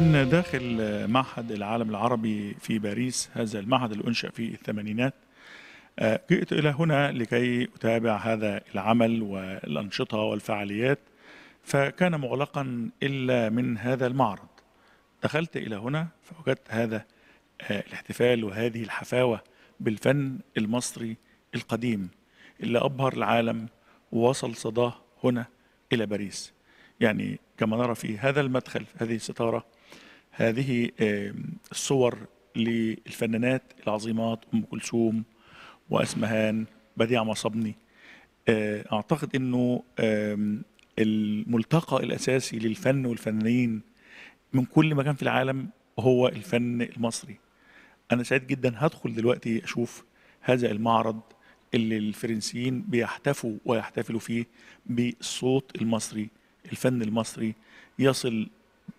من داخل معهد العالم العربي في باريس هذا المعهد اللي أنشأ في الثمانينات آه، جئت إلى هنا لكي أتابع هذا العمل والأنشطة والفعاليات فكان مغلقا إلا من هذا المعرض دخلت إلى هنا فوجدت هذا آه، الاحتفال وهذه الحفاوة بالفن المصري القديم اللي أبهر العالم ووصل صداه هنا إلى باريس يعني كما نرى في هذا المدخل في هذه الستارة هذه الصور للفنانات العظيمات ام كلثوم واسمهان بديع مصبني آه، اعتقد انه الملتقى الاساسي للفن والفنانين من كل مكان في العالم هو الفن المصري انا سعيد جدا هدخل دلوقتي اشوف هذا المعرض اللي الفرنسيين بيحتفوا ويحتفلوا فيه بالصوت المصري الفن المصري يصل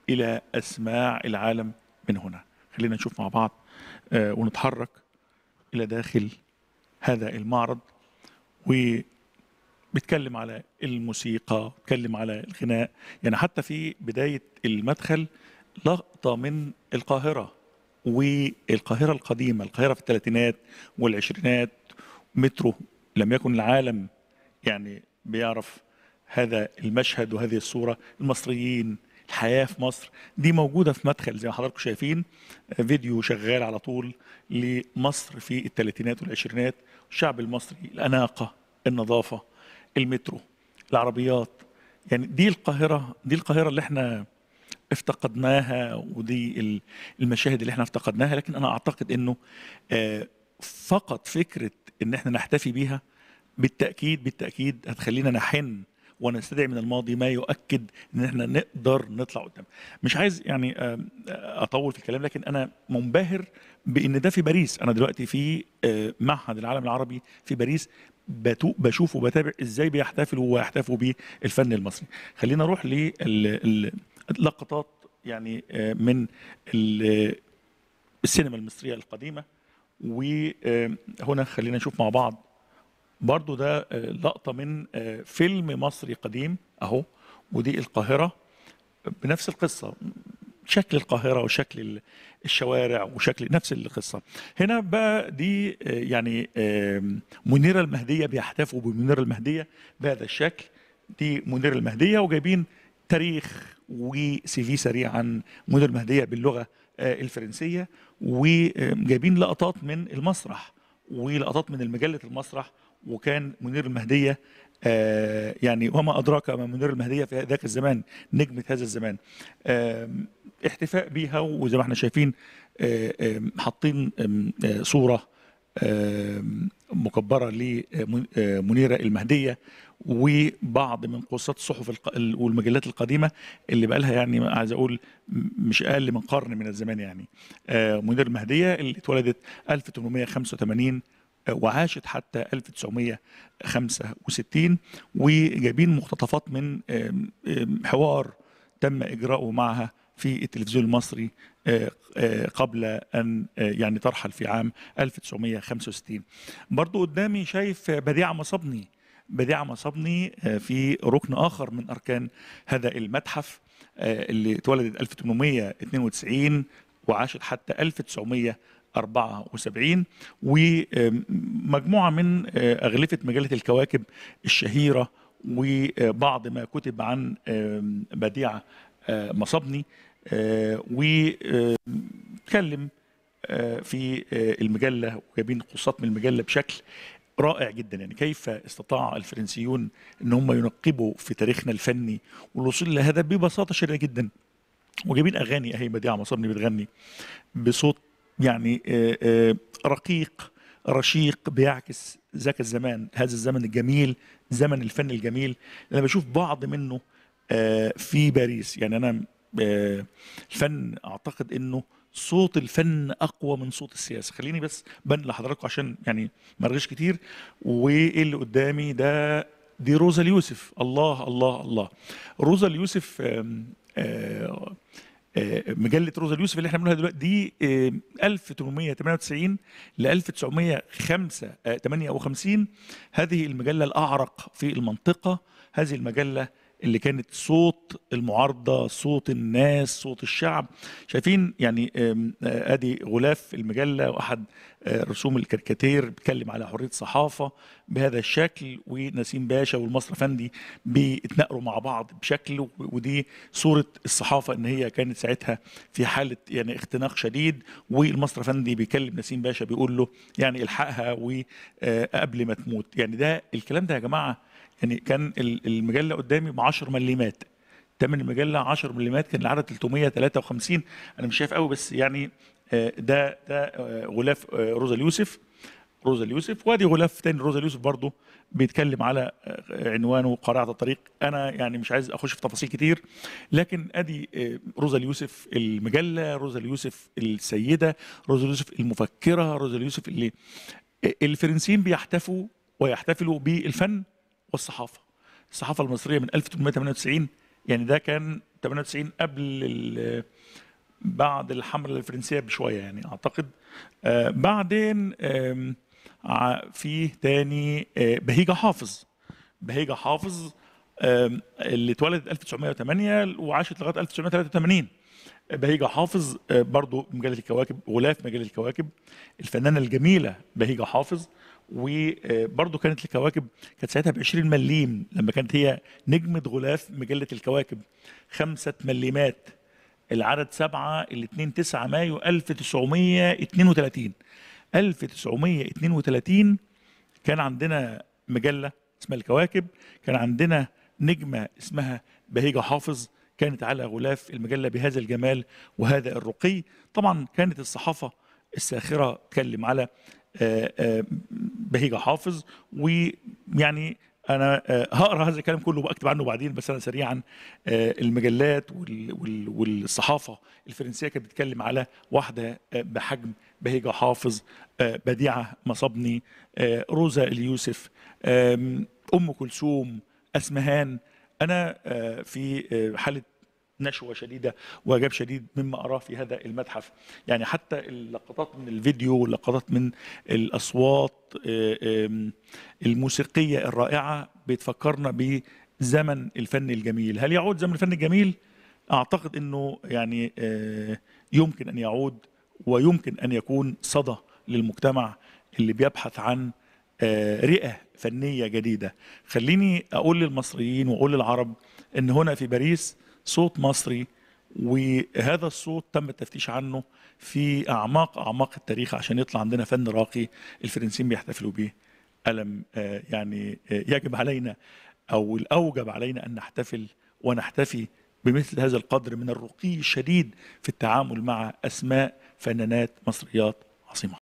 إلى أسماع العالم من هنا خلينا نشوف مع بعض آه، ونتحرك إلى داخل هذا المعرض و بتكلم على الموسيقى بتكلم على الغناء يعني حتى في بداية المدخل لقطة من القاهرة والقاهرة القديمة القاهرة في الثلاثينات والعشرينات مترو لم يكن العالم يعني بيعرف هذا المشهد وهذه الصورة المصريين حياه في مصر دي موجوده في مدخل زي ما حضراتكم شايفين فيديو شغال على طول لمصر في الثلاثينات والعشرينات الشعب المصري الاناقه النظافه المترو العربيات يعني دي القاهره دي القاهره اللي احنا افتقدناها ودي المشاهد اللي احنا افتقدناها لكن انا اعتقد انه آه، فقط فكره ان احنا نحتفي بيها بالتاكيد بالتاكيد هتخلينا نحن ونستدعي من الماضي ما يؤكد ان احنا نقدر نطلع قدام مش عايز يعني آه، اطول في الكلام لكن انا منبهر بان ده في باريس انا دلوقتي في آه، معهد العالم العربي في باريس بشوف وبتابع ازاي بيحتفلوا ويحتفوا بالفن المصري خلينا نروح للقطات يعني آه، من السينما المصريه القديمه وهنا خلينا نشوف مع بعض برضو ده آه، لقطة من آه، فيلم مصري قديم أهو ودي القاهرة بنفس القصة شكل القاهرة وشكل الشوارع وشكل نفس القصة هنا بقى دي آه، يعني منيرة المهدية بيحتفوا بمنيرة المهدية بهذا الشكل دي منيرة المهدية وجايبين تاريخ وسي في سريع عن منيرة المهدية باللغة الفرنسية وجايبين لقطات من المسرح ولقطات من مجلة المسرح وكان منير المهديه آه يعني وما أدراك ما منير المهدية في ذاك الزمان نجمة هذا الزمان آه احتفاء بيها وزي ما احنا شايفين آه حاطين آه، صورة مكبرة لمنيرة آه، المهدية وبعض من قصات الصحف والمجلات القديمة اللي بقى لها يعني عايز أقول مش أقل من قرن من الزمان يعني آه، منيرة المهدية اللي اتولدت 1885 وعاشت حتى 1965 وجايبين مقتطفات من حوار تم إجراؤه معها في التلفزيون المصري آه، آه، قبل أن آه، يعني ترحل في عام 1965 برضو قدامي شايف بديعة مصابني بديعة مصابني في ركن آخر من أركان هذا المتحف اللي اتولدت 1892 وعاشت حتى 1974 ومجموعة من آه، أغلفة مجلة الكواكب الشهيرة وبعض ما كتب عن بديع آه، مصبني آه، وتكلم في المجلة وجايبين قصات من المجلة بشكل رائع جدا يعني كيف استطاع الفرنسيون ان هم ينقبوا في تاريخنا الفني والوصول الى هذا ببساطه شديده جدا وجايبين اغاني اهي بديعه مصابني بتغني بصوت يعني آه، آه، رقيق رشيق بيعكس ذاك الزمان هذا الزمن الجميل زمن الفن الجميل انا بشوف بعض منه آه، في باريس يعني انا الفن اعتقد انه صوت الفن اقوى من صوت السياسه خليني بس بن لحضراتكم عشان يعني ما ارغيش كتير وايه اللي قدامي ده دي روزا اليوسف الله الله الله روزا اليوسف آه، آه، مجله روزا اليوسف اللي احنا بنقولها دلوقتي دي 1898 آه، ل 1958 هذه المجله الاعرق في المنطقه هذه المجله اللي كانت صوت المعارضه صوت الناس صوت الشعب شايفين يعني آه، ادي غلاف المجله واحد آه، رسوم الكاريكاتير بيتكلم على حريه صحافة بهذا الشكل ونسيم باشا والمصري افندي بيتنقروا مع بعض بشكل ودي صوره الصحافه ان هي كانت ساعتها في حاله يعني اختناق شديد والمصري افندي بيكلم نسيم باشا بيقول له يعني الحقها وقبل آه، ما تموت يعني ده الكلام ده يا جماعه يعني كان المجله قدامي مع 10 ملم تمن مجله 10 ملم كان العدد 353 انا مش شايف قوي بس يعني آه، ده ده آه، غلاف آه، روزا اليوسف روزا اليوسف وادي غلاف تاني روزا اليوسف برضه بيتكلم على عنوانه قارعة الطريق انا يعني مش عايز اخش في تفاصيل كتير لكن ادي روزا اليوسف المجله روزا اليوسف السيده روزا اليوسف المفكره روزا اليوسف اللي الفرنسيين بيحتفوا ويحتفلوا بالفن والصحافه الصحافه المصريه من 1898 يعني ده كان 98 قبل بعد الحمله الفرنسيه بشويه يعني اعتقد آه بعدين آه في تاني آه بهيجه حافظ بهيجه حافظ اللي اتولدت 1908 وعاشت لغايه 1983 بهيجة حافظ آه، برضو مجلة الكواكب غلاف مجلة الكواكب الفنانة الجميلة بهيجة حافظ وبرضو آه، كانت الكواكب كانت ساعتها ب 20 مليم لما كانت هي نجمة غلاف مجلة الكواكب خمسة مليمات العدد سبعة الاثنين 9 مايو 1932 1932 كان عندنا مجلة اسمها الكواكب كان عندنا نجمة اسمها بهيجة حافظ كانت على غلاف المجلة بهذا الجمال وهذا الرقي طبعا كانت الصحافة الساخرة تكلم على آه، آه، بهيجة حافظ ويعني انا آه، هقرا هذا الكلام كله واكتب عنه بعدين بس انا سريعا المجلات والصحافه الفرنسيه كانت بتتكلم على واحده بحجم بهيجه حافظ بديعه مصبني روزا اليوسف ام كلثوم اسمهان انا في حاله نشوة شديدة وإعجاب شديد مما أراه في هذا المتحف يعني حتى اللقطات من الفيديو واللقطات من الأصوات آه، الموسيقية الرائعة بتفكرنا بزمن الفن الجميل هل يعود زمن الفن الجميل؟ أعتقد أنه يعني آه، يمكن أن يعود ويمكن أن يكون صدى للمجتمع اللي بيبحث عن آه، رئة فنية جديدة خليني أقول للمصريين وأقول للعرب أن هنا في باريس صوت مصري وهذا الصوت تم التفتيش عنه في اعماق اعماق التاريخ عشان يطلع عندنا فن راقي الفرنسيين بيحتفلوا به الم آه، يعني آه، يجب علينا او الاوجب علينا ان نحتفل ونحتفي بمثل هذا القدر من الرقي الشديد في التعامل مع اسماء فنانات مصريات عظيمه